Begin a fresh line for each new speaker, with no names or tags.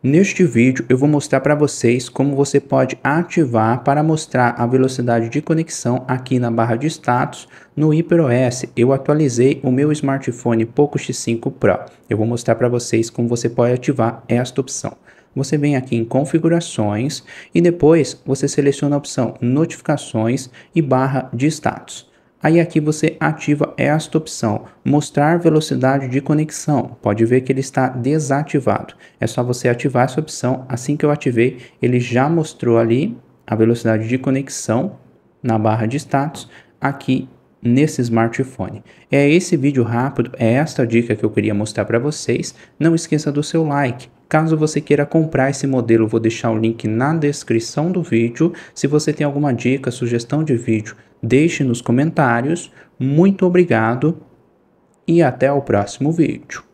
Neste vídeo eu vou mostrar para vocês como você pode ativar para mostrar a velocidade de conexão aqui na barra de status no HyperOS. Eu atualizei o meu smartphone Poco X5 Pro. Eu vou mostrar para vocês como você pode ativar esta opção. Você vem aqui em configurações e depois você seleciona a opção notificações e barra de status. Aí aqui você ativa esta opção, mostrar velocidade de conexão. Pode ver que ele está desativado. É só você ativar essa opção. Assim que eu ativei, ele já mostrou ali a velocidade de conexão na barra de status aqui nesse smartphone. É esse vídeo rápido, é esta dica que eu queria mostrar para vocês. Não esqueça do seu like. Caso você queira comprar esse modelo, vou deixar o link na descrição do vídeo. Se você tem alguma dica, sugestão de vídeo, deixe nos comentários. Muito obrigado e até o próximo vídeo.